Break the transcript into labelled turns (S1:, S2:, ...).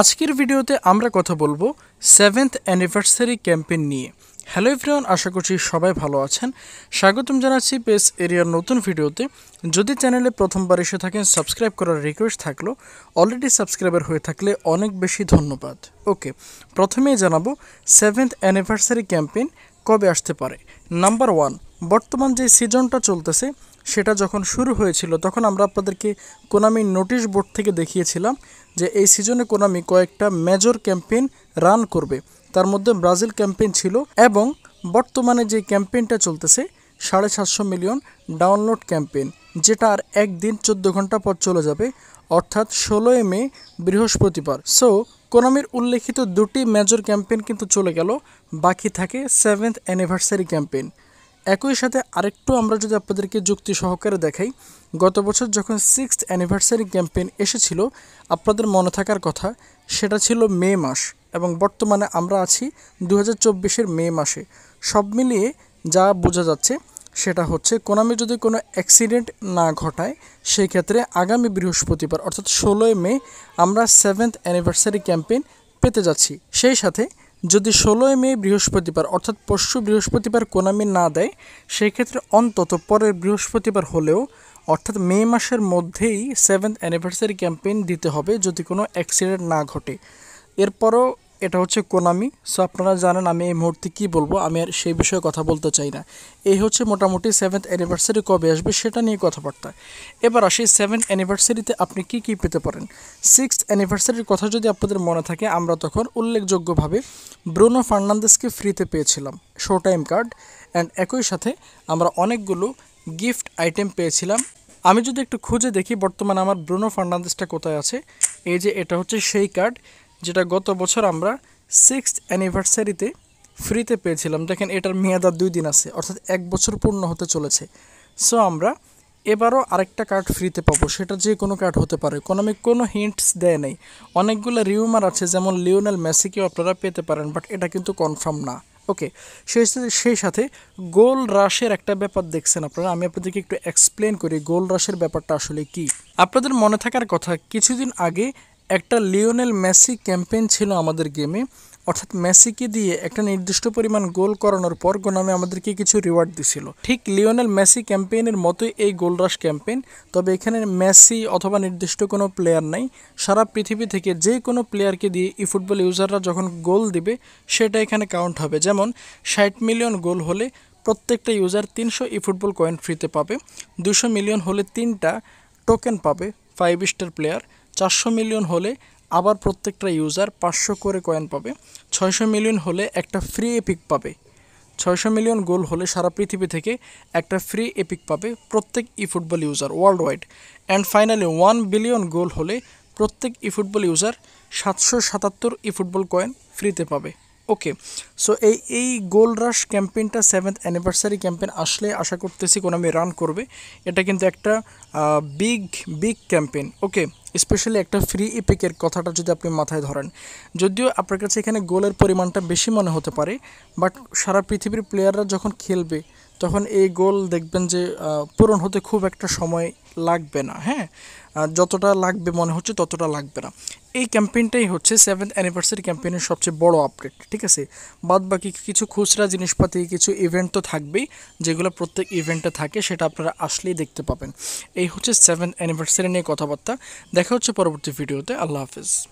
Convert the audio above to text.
S1: আজকের ভিডিওতে আমরা কথা বলবো সেভেন্থ অ্যানিভার্সারি ক্যাম্পেইন নিয়ে হ্যালো এভরিওয়ান আশা করছি সবাই ভালো আছেন স্বাগতম জানাচ্ছি পেস এরিয়ার নতুন ভিডিওতে যদি চ্যানেলে প্রথমবার এসে থাকেন সাবস্ক্রাইব করার রিকোয়েস্ট থাকলো অলরেডি সাবস্ক্রাইবার হয়ে থাকলে অনেক বেশি ধন্যবাদ ওকে প্রথমেই জানাবো সেভেন্থ অ্যানিভার্সারি ক্যাম্পেইন কবে আসতে পারে নাম্বার ওয়ান বর্তমান যে সিজনটা চলতেছে সেটা যখন শুরু হয়েছিল তখন আমরা আপনাদেরকে কোনামি নোটিশ বোর্ড থেকে দেখিয়েছিলাম যে এই সিজনে কোনামি কয়েকটা মেজর ক্যাম্পেইন রান করবে তার মধ্যে ব্রাজিল ক্যাম্পেইন ছিল এবং বর্তমানে যে ক্যাম্পেইনটা চলতেছে সাড়ে সাতশো মিলিয়ন ডাউনলোড ক্যাম্পেইন যেটা আর একদিন চোদ্দ ঘন্টা পর চলে যাবে অর্থাৎ ষোলোই মে বৃহস্পতিবার সো কোনামির উল্লেখিত দুটি মেজর ক্যাম্পেইন কিন্তু চলে গেল বাকি থাকে সেভেন্থ অ্যানিভার্সারি ক্যাম্পেইন একই সাথে আরেকটু আমরা যদি আপনাদেরকে যুক্তি সহকারে দেখাই গত বছর যখন সিক্সথ অ্যানিভার্সারি ক্যাম্পেইন এসেছিল আপনাদের মনে থাকার কথা সেটা ছিল মে মাস এবং বর্তমানে আমরা আছি দু হাজার মে মাসে সব মিলিয়ে যা বোঝা যাচ্ছে সেটা হচ্ছে কোনামে যদি কোনো অ্যাক্সিডেন্ট না ঘটায় সেই ক্ষেত্রে আগামী বৃহস্পতিবার অর্থাৎ ষোলোই মে আমরা সেভেন্থ অ্যানিভার্সারি ক্যাম্পেইন পেতে যাচ্ছি সেই সাথে যদি ষোলোই মে বৃহস্পতিবার অর্থাৎ পরশু বৃহস্পতিবার কোনামি না দেয় সেক্ষেত্রে অন্তত পরের বৃহস্পতিবার হলেও অর্থাৎ মে মাসের মধ্যেই সেভেন্থ অ্যানিভার্সারি ক্যাম্পেইন দিতে হবে যদি কোনো অ্যাক্সিডেন্ট না ঘটে এরপরও এটা হচ্ছে কোনামি সো আপনারা জানেন আমি এই মুহূর্তে কী বলবো আমি আর সেই বিষয়ে কথা বলতে চাই না এই হচ্ছে মোটামুটি সেভেন্থ অ্যানিভার্সারি কবে আসবে সেটা নিয়ে কথাবার্তা এবার আসি সেভেন্থ অ্যানিভার্সারিতে আপনি কি কি পেতে পারেন সিক্স অ্যানিভার্সারির কথা যদি আপনাদের মনে থাকে আমরা তখন উল্লেখযোগ্যভাবে ব্রুনো ফার্নান্দেসকে ফ্রিতে পেয়েছিলাম শো টাইম কার্ড অ্যান্ড একই সাথে আমরা অনেকগুলো গিফট আইটেম পেয়েছিলাম আমি যদি একটু খুঁজে দেখি বর্তমানে আমার ব্রুনো ফার্নান্দেসটা কোথায় আছে এই যে এটা হচ্ছে সেই কার্ড যেটা গত বছর আমরা সিক্স অ্যানিভার্সারিতে ফ্রিতে পেয়েছিলাম দেখেন এটার মেয়াদ আর দুই দিন আছে অর্থাৎ এক বছর পূর্ণ হতে চলেছে সো আমরা এবারও আরেকটা কার্ড ফ্রিতে পাবো সেটা যে কোনো কার্ড হতে পারে ইকোনমিক কোনো হিন্টস দেয় নাই অনেকগুলো রিউমার আছে যেমন লিওনেল মেসিকেও আপনারা পেতে পারেন বাট এটা কিন্তু কনফার্ম না ওকে সেই সেই সাথে গোল রাশের একটা ব্যাপার দেখছেন আপনারা আমি আপনাদেরকে একটু এক্সপ্লেন করি গোল রাশের ব্যাপারটা আসলে কি আপনাদের মনে থাকার কথা কিছুদিন আগে একটা লিওনেল মেসি ক্যাম্পেইন ছিল আমাদের গেমে অর্থাৎ মেসিকে দিয়ে একটা নির্দিষ্ট পরিমাণ গোল করানোর পর গোনামে আমাদেরকে কিছু রিওয়ার্ড দিছিল ঠিক লিওনেল মেসি ক্যাম্পেইনের মতোই এই গোলরাশ ক্যাম্পেইন তবে এখানে মেসি অথবা নির্দিষ্ট কোনো প্লেয়ার নাই সারা পৃথিবী থেকে যে কোনো প্লেয়ারকে দিয়ে ই ফুটবল ইউজাররা যখন গোল দিবে সেটা এখানে কাউন্ট হবে যেমন ষাট মিলিয়ন গোল হলে প্রত্যেকটা ইউজার তিনশো ই ফুটবল কয়েন ফ্রিতে পাবে দুশো মিলিয়ন হলে তিনটা টোকেন পাবে ফাইভ স্টার প্লেয়ার চারশো মিলিয়ন হলে আবার প্রত্যেকটা ইউজার পাঁচশো করে কয়েন পাবে ছয়শো মিলিয়ন হলে একটা ফ্রি এপিক পাবে ছয়শো মিলিয়ন গোল হলে সারা পৃথিবী থেকে একটা ফ্রি এপিক পাবে প্রত্যেক eFootball user worldwide and finally one billion goal হলে প্রত্যেক ই ফুটবল ইউজার সাতশো সাতাত্তর ই ফুটবল কয়েন ফ্রিতে পাবে ওকে সো এই এই গোল রাশ ক্যাম্পেইনটা সেভেন্থ অ্যানিভার্সারি ক্যাম্পেইন আসলে আশা করতেছি কোনামি রান করবে এটা কিন্তু একটা big big campaign okay specially একটা ফ্রি ইপিকের কথাটা যদি আপনি মাথায় ধরেন যদিও আপনার কাছে এখানে গোলের পরিমাণটা বেশি মনে হতে পারে বাট সারা পৃথিবীর প্লেয়াররা যখন খেলবে তখন এই গোল দেখবেন যে পূরণ হতে খুব একটা সময় লাগবে না হ্যাঁ যতটা লাগবে মনে হচ্ছে ততটা লাগবে না এই ক্যাম্পেইনটাই হচ্ছে সেভেন্থ অ্যানিভার্সারি ক্যাম্পেইনের সবচেয়ে বড় আপডেট ঠিক আছে বাদ বাকি কিছু খুচরা জিনিসপাতি কিছু ইভেন্ট তো থাকবেই যেগুলো প্রত্যেক ইভেন্টে থাকে সেটা আপনারা আসলেই দেখতে পাবেন এই হচ্ছে সেভেন্থ অ্যানিভার্সারি নিয়ে কথাবার্তা দেখা হচ্ছে পরবর্তী ভিডিওতে আল্লাহ হাফিজ